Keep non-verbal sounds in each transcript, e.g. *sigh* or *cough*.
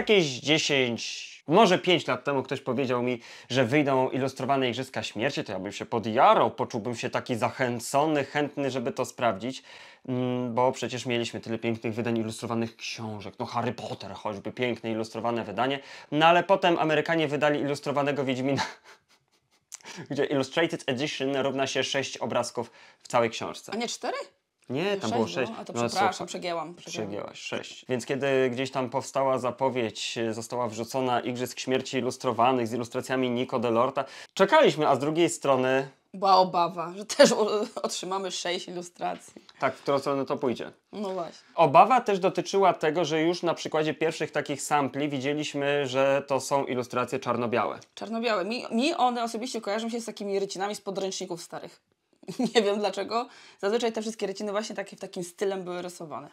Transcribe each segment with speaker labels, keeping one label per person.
Speaker 1: jakieś 10, może 5 lat temu ktoś powiedział mi, że wyjdą ilustrowane Igrzyska Śmierci, to ja bym się podjarał, poczułbym się taki zachęcony, chętny, żeby to sprawdzić, mm, bo przecież mieliśmy tyle pięknych wydań ilustrowanych książek, no Harry Potter choćby, piękne ilustrowane wydanie, no ale potem Amerykanie wydali ilustrowanego Wiedźmina *laughs* gdzie Illustrated Edition równa się 6 obrazków w całej książce. A nie 4? Nie, tam sześć było no, sześć. A to no, przepraszam, sofa. przegięłam. Przegięłaś, Więc kiedy gdzieś tam powstała zapowiedź, e, została wrzucona Igrzysk Śmierci Ilustrowanych z ilustracjami Nico Delorta, czekaliśmy, a z drugiej strony
Speaker 2: była obawa, że też otrzymamy sześć ilustracji.
Speaker 1: Tak, w którą stronę to pójdzie. No właśnie. Obawa też dotyczyła tego, że już na przykładzie pierwszych takich sampli widzieliśmy, że to są ilustracje czarno-białe.
Speaker 2: Czarno-białe. Mi, mi one osobiście kojarzą się z takimi rycinami z podręczników starych. *laughs* Nie wiem dlaczego. Zazwyczaj te wszystkie ryciny właśnie takie w takim stylem były rysowane.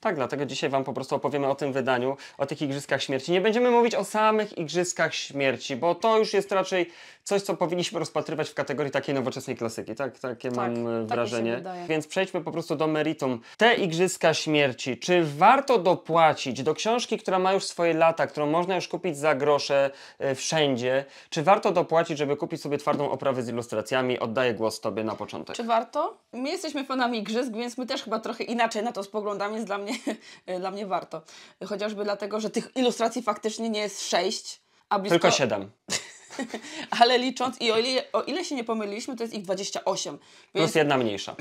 Speaker 1: Tak, dlatego dzisiaj Wam po prostu opowiemy o tym wydaniu, o tych Igrzyskach Śmierci. Nie będziemy mówić o samych Igrzyskach Śmierci, bo to już jest raczej coś, co powinniśmy rozpatrywać w kategorii takiej nowoczesnej klasyki. Tak, takie tak, mam e, wrażenie. Więc przejdźmy po prostu do meritum. Te Igrzyska Śmierci, czy warto dopłacić do książki, która ma już swoje lata, którą można już kupić za grosze y, wszędzie, czy warto dopłacić, żeby kupić sobie twardą oprawę z ilustracjami? Oddaję głos Tobie na początek. Czy
Speaker 2: warto? My jesteśmy fanami Igrzysk, więc my też chyba trochę inaczej na to spoglądamy, jest dla mnie, *laughs* dla mnie warto. Chociażby dlatego, że tych ilustracji faktycznie nie jest sześć, a blisko... Tylko siedem. *laughs* *laughs* ale licząc i o ile, o ile się nie pomyliliśmy, to jest ich 28.
Speaker 1: Plus jedna mniejsza.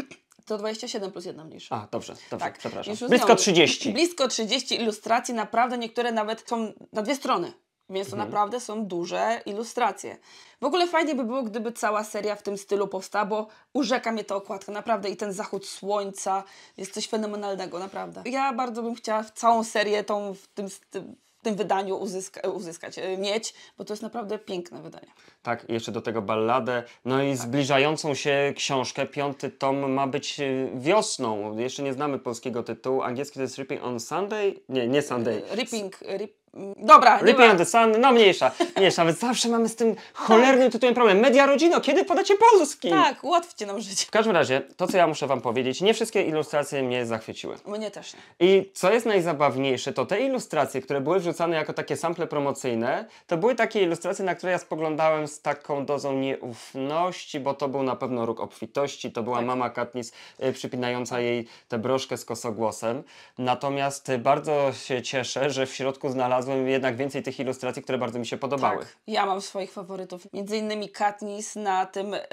Speaker 2: To 27 plus jedna mniejsza. A,
Speaker 1: dobrze, dobrze, tak. przepraszam. Blisko 30.
Speaker 2: Blisko 30 ilustracji, naprawdę niektóre nawet są na dwie strony. Więc to mhm. naprawdę są duże ilustracje. W ogóle fajnie by było, gdyby cała seria w tym stylu powstała, bo urzeka mnie ta okładka, naprawdę i ten zachód słońca jest coś fenomenalnego, naprawdę. Ja bardzo bym chciała całą serię tą w tym, w tym w tym wydaniu uzyska, uzyskać, e, mieć, bo to jest naprawdę piękne wydanie.
Speaker 1: Tak, jeszcze do tego balladę, no i tak. zbliżającą się książkę, piąty tom ma być e, wiosną, jeszcze nie znamy polskiego tytułu, angielski to jest Ripping on Sunday, nie, nie Sunday.
Speaker 2: Ripping, rip, Dobra, Ripley and
Speaker 1: the Sun, no mniejsza, mniejsza, więc zawsze mamy z tym cholernym tak. tytułem problem. Media Rodzino, kiedy podacie Polski? Tak,
Speaker 2: ułatwcie nam życie.
Speaker 1: W każdym razie, to co ja muszę wam powiedzieć, nie wszystkie ilustracje mnie zachwyciły. Mnie też nie. I co jest najzabawniejsze, to te ilustracje, które były wrzucane jako takie sample promocyjne, to były takie ilustracje, na które ja spoglądałem z taką dozą nieufności, bo to był na pewno róg obfitości, to była tak. mama Katniss y, przypinająca jej tę broszkę z kosogłosem. Natomiast y, bardzo się cieszę, że w środku znalazłem znalazłem jednak więcej tych ilustracji, które bardzo mi się podobały. Tak,
Speaker 2: ja mam swoich faworytów. Między innymi Katniss na tym, yy,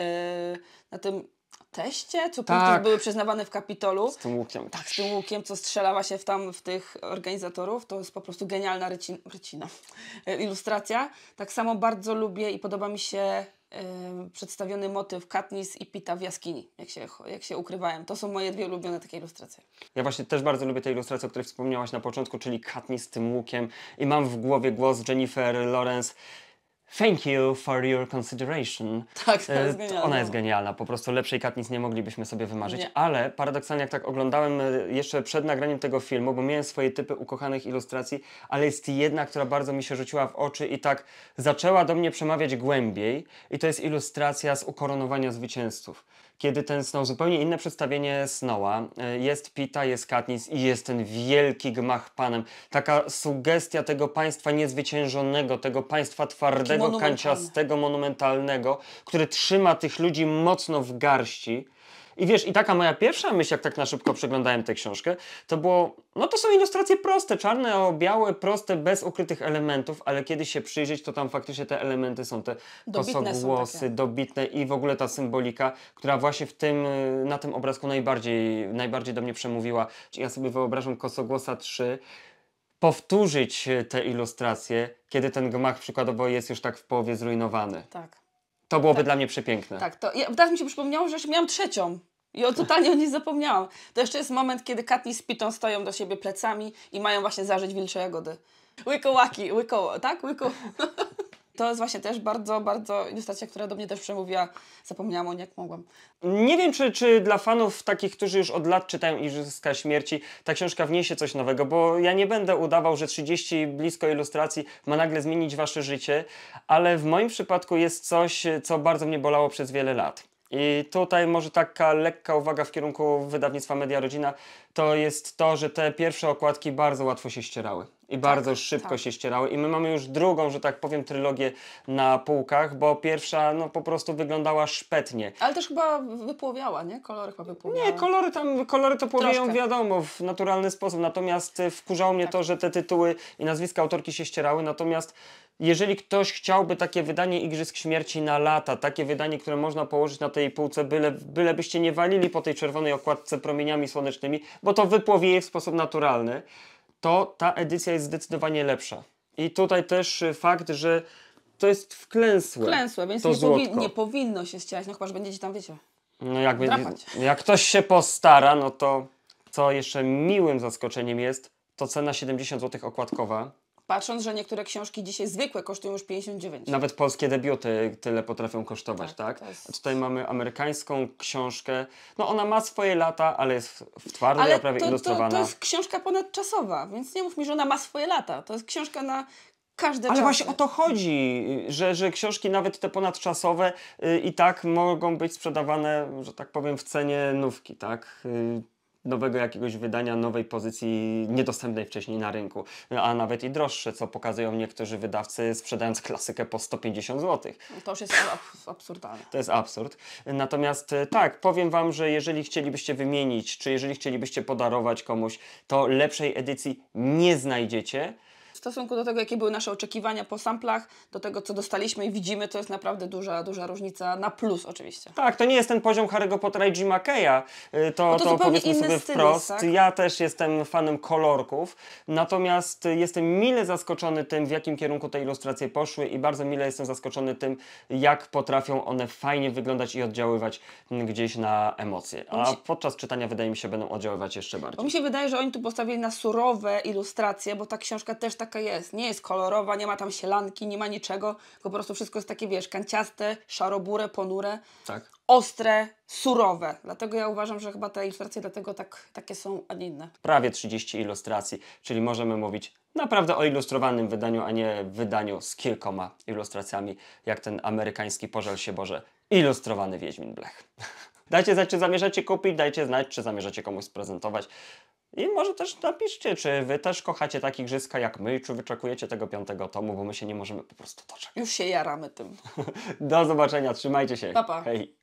Speaker 2: na tym teście, co tak. punkty były przyznawane w Kapitolu. Z
Speaker 1: tym łukiem. Tak,
Speaker 2: z tym łukiem, co strzelała się w tam w tych organizatorów. To jest po prostu genialna rycina. *laughs* Ilustracja. Tak samo bardzo lubię i podoba mi się przedstawiony motyw Katniss i Pita w jaskini, jak się, jak się ukrywałem. To są moje dwie ulubione takie ilustracje.
Speaker 1: Ja właśnie też bardzo lubię te ilustracje, o których wspomniałaś na początku, czyli Katniss z tym łukiem i mam w głowie głos Jennifer Lawrence Thank you for your consideration. Tak, to e, jest genialna. Ona jest genialna, po prostu lepszej katnic nie moglibyśmy sobie wymarzyć, nie. ale paradoksalnie jak tak oglądałem e, jeszcze przed nagraniem tego filmu, bo miałem swoje typy ukochanych ilustracji, ale jest jedna, która bardzo mi się rzuciła w oczy i tak zaczęła do mnie przemawiać głębiej i to jest ilustracja z ukoronowania zwycięzców kiedy ten Snow, zupełnie inne przedstawienie Snowa. E, jest Pita, jest Katniss i jest ten wielki gmach panem. Taka sugestia tego państwa niezwyciężonego, tego państwa twardego, monumentalne. kanciastego, monumentalnego, które trzyma tych ludzi mocno w garści i wiesz, i taka moja pierwsza myśl, jak tak na szybko przeglądałem tę książkę, to było, no to są ilustracje proste, czarne o białe, proste, bez ukrytych elementów, ale kiedy się przyjrzeć, to tam faktycznie te elementy są te kosogłosy, dobitne i w ogóle ta symbolika, która właśnie w tym, na tym obrazku najbardziej, najbardziej do mnie przemówiła. Ja sobie wyobrażam kosogłosa 3, powtórzyć te ilustracje, kiedy ten gmach przykładowo jest już tak w połowie zrujnowany. Tak. To byłoby tak. dla mnie przepiękne. Tak,
Speaker 2: to ja, teraz mi się przypomniało, że jeszcze miałam trzecią. I o totalnie o niej zapomniałam. To jeszcze jest moment, kiedy Katniss z Pitą stoją do siebie plecami i mają właśnie zażyć wilcze jagody. Łykołaki, łyko, tak? Łyko... *laughs* To jest właśnie też bardzo, bardzo ilustracja, która do mnie też przemówiła. Zapomniałam o niej, jak mogłam.
Speaker 1: Nie wiem, czy, czy dla fanów takich, którzy już od lat czytają Igrzyska Śmierci, ta książka wniesie coś nowego, bo ja nie będę udawał, że 30 blisko ilustracji ma nagle zmienić wasze życie, ale w moim przypadku jest coś, co bardzo mnie bolało przez wiele lat. I tutaj może taka lekka uwaga w kierunku wydawnictwa Media Rodzina to jest to, że te pierwsze okładki bardzo łatwo się ścierały i tak, bardzo szybko tak. się ścierały. I my mamy już drugą, że tak powiem, trylogię na półkach, bo pierwsza no, po prostu wyglądała szpetnie.
Speaker 2: Ale też chyba wypłowiała, nie? Kolory chyba wypłowiały. Nie, kolory
Speaker 1: tam, kolory to płowieją wiadomo, w naturalny sposób. Natomiast y, wkurzało mnie tak. to, że te tytuły i nazwiska autorki się ścierały. Natomiast jeżeli ktoś chciałby takie wydanie Igrzysk Śmierci na lata, takie wydanie, które można położyć na tej półce, byle, byle byście nie walili po tej czerwonej okładce promieniami słonecznymi, bo to wypłowieje w sposób naturalny to ta edycja jest zdecydowanie lepsza. I tutaj też y, fakt, że to jest wklęsłe. Wklęsłe, więc nie, powi nie,
Speaker 2: powinno się ścierać, no chyba, że będziecie tam, wiecie,
Speaker 1: no jakby, Jak ktoś się postara, no to co jeszcze miłym zaskoczeniem jest, to cena 70 zł okładkowa.
Speaker 2: Patrząc, że niektóre książki dzisiaj zwykłe kosztują już 59.
Speaker 1: Nawet polskie debiuty tyle potrafią kosztować, tak? tak? Jest... Tutaj mamy amerykańską książkę. No ona ma swoje lata, ale jest w twardej ale oprawie to, ilustrowana. To, to jest
Speaker 2: książka ponadczasowa, więc nie mów mi, że ona ma swoje lata. To jest książka na każde Ale czasy. właśnie o
Speaker 1: to chodzi, że, że książki, nawet te ponadczasowe, yy, i tak mogą być sprzedawane, że tak powiem, w cenie nówki, tak? Yy nowego jakiegoś wydania, nowej pozycji niedostępnej wcześniej na rynku, a nawet i droższe, co pokazują niektórzy wydawcy sprzedając klasykę po 150 zł.
Speaker 2: To już jest *laughs* absurdalne.
Speaker 1: To jest absurd. Natomiast e, tak, powiem Wam, że jeżeli chcielibyście wymienić, czy jeżeli chcielibyście podarować komuś, to lepszej edycji nie znajdziecie
Speaker 2: w stosunku do tego, jakie były nasze oczekiwania po samplach, do tego, co dostaliśmy i widzimy, to jest naprawdę duża, duża różnica na plus oczywiście.
Speaker 1: Tak, to nie jest ten poziom Harry'ego Pottera i Jima Keya, y, to, no to, to powiedzmy sobie stylis, wprost. Tak? Ja też jestem fanem kolorków, natomiast jestem mile zaskoczony tym, w jakim kierunku te ilustracje poszły i bardzo mile jestem zaskoczony tym, jak potrafią one fajnie wyglądać i oddziaływać gdzieś na emocje. A podczas czytania wydaje mi się, będą oddziaływać jeszcze bardziej. Bo
Speaker 2: mi się wydaje, że oni tu postawili na surowe ilustracje, bo ta książka też tak taka jest. Nie jest kolorowa, nie ma tam sielanki, nie ma niczego. Po prostu wszystko jest takie, wiesz, kanciaste, szarobure, ponure. Tak. Ostre, surowe. Dlatego ja uważam, że chyba te ilustracje dlatego tak, takie są, a nie inne.
Speaker 1: Prawie 30 ilustracji, czyli możemy mówić naprawdę o ilustrowanym wydaniu, a nie wydaniu z kilkoma ilustracjami, jak ten amerykański, pożal się Boże, ilustrowany Wiedźmin Blech. *laughs* Dajcie znać, czy zamierzacie kupić, dajcie znać, czy zamierzacie komuś prezentować. I może też napiszcie, czy wy też kochacie takie igrzyska jak my, czy wyczekujecie tego piątego tomu, bo my się nie możemy po prostu
Speaker 2: doczekać. Już się jaramy tym. *laughs* Do zobaczenia, trzymajcie się. Pa, pa. Hej.